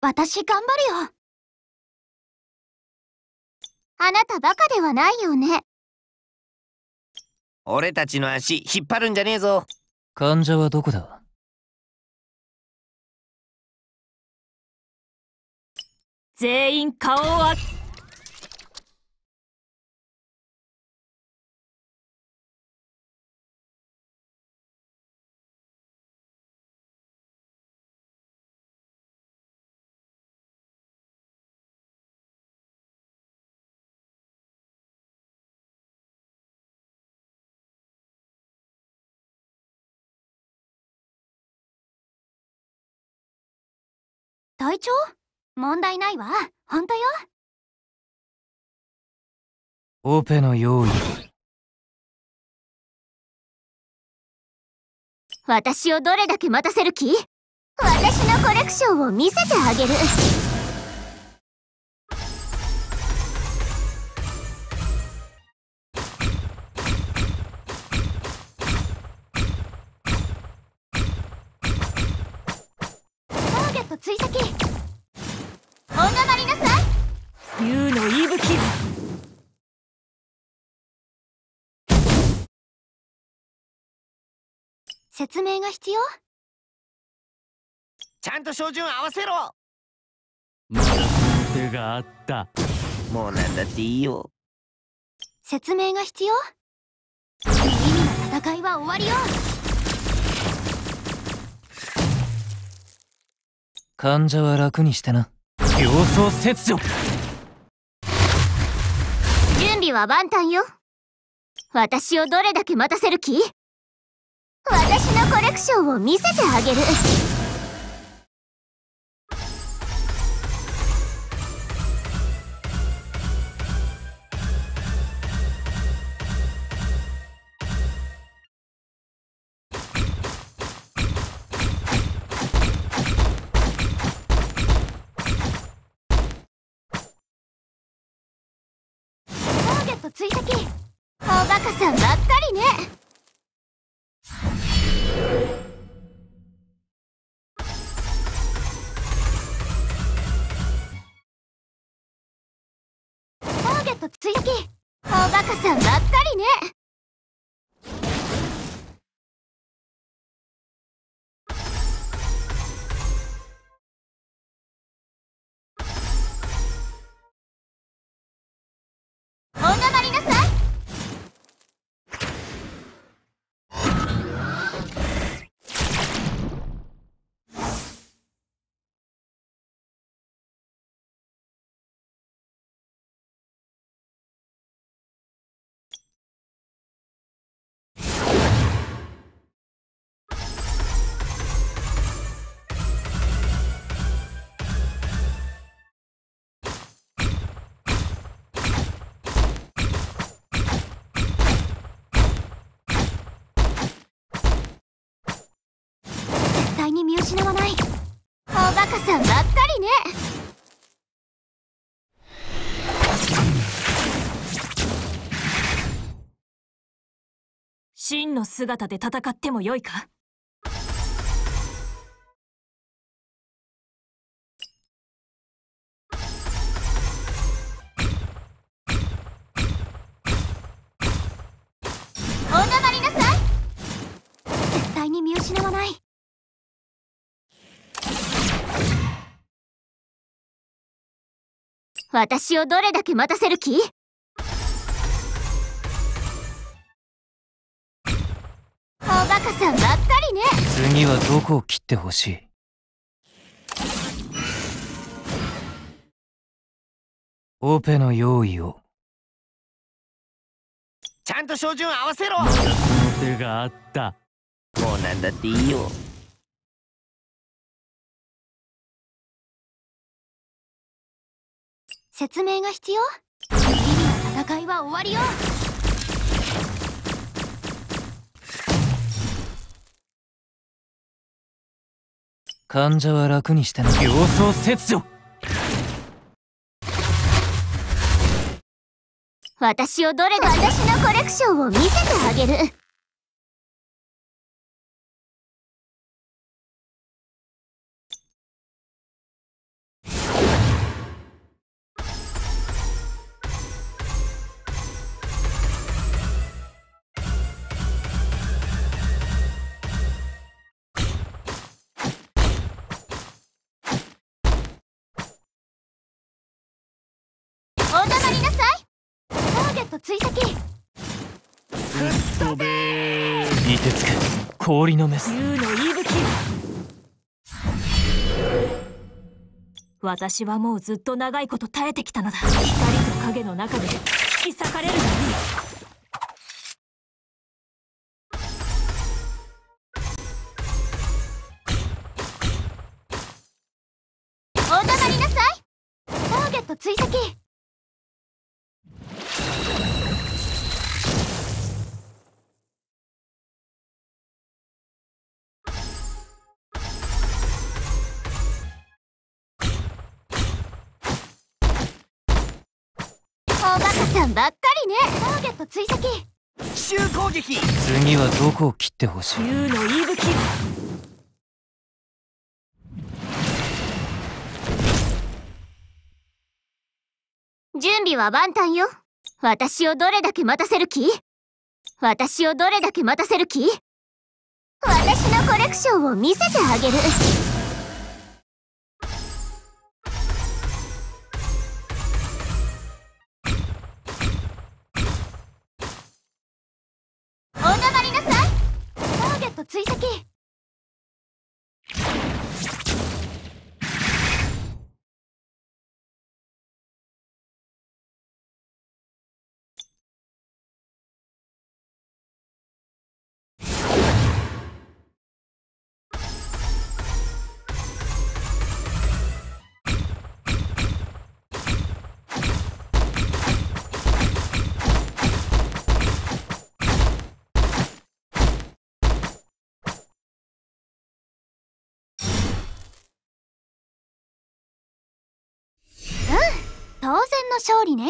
私頑張るよ。あなたバカではないよね。俺たちの足引っ張るんじゃねえぞ。患者はどこだ全員顔を隊長問題ないわ本当よオペの用意私をどれだけ待たせる気私のコレクションを見せてあげる追跡おがまりなさい竜の息吹説明が必要ちゃんと照準合わせろまだ手があったもうなんだっていいよ説明が必要次の戦いは終わりよ患者は楽にしてな様相切除準備は万端よ私をどれだけ待たせる気私のコレクションを見せてあげると追跡おバカさんばっかりねターゲット追跡おバカさんばっかりね見失わないおバカさんばっかりねの姿で戦ってもよいかなさ絶対に見失わない私をどれだけ待たせる気おバカさんばっかりね次はどこを切ってほしいオペの用意をちゃんと照準合わせろ手があったこうなんだっていいよ説明が必要次戦いは終わりよ患者は楽にしてな形相切除私をどれか私のコレクションを見せてあげるッ追跡吹っとべー凍てつく氷のメス竜の息吹私はもうずっと長いこと耐えてきたのだ光と影の中で引き裂かれるのにお黙りなさいターゲット追跡さんばっかりねターゲット追跡奇襲攻撃次はどこを切ってほしい竜の息吹準備は万端よ私をどれだけ待たせる気私をどれだけ待たせる気私のコレクションを見せてあげる追跡当然の勝利ね